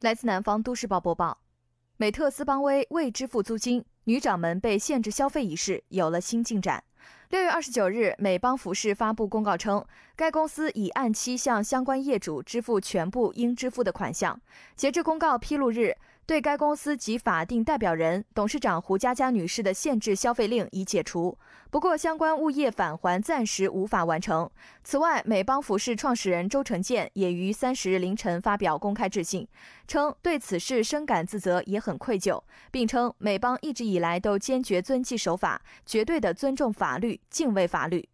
来自南方都市报播报，美特斯邦威未支付租金，女掌门被限制消费一事有了新进展。六月二十九日，美邦服饰发布公告称，该公司已按期向相关业主支付全部应支付的款项。截至公告披露日。对该公司及法定代表人、董事长胡佳佳女士的限制消费令已解除，不过相关物业返还暂时无法完成。此外，美邦服饰创始人周成建也于三十日凌晨发表公开致信，称对此事深感自责，也很愧疚，并称美邦一直以来都坚决遵纪守法，绝对的尊重法律，敬畏法律。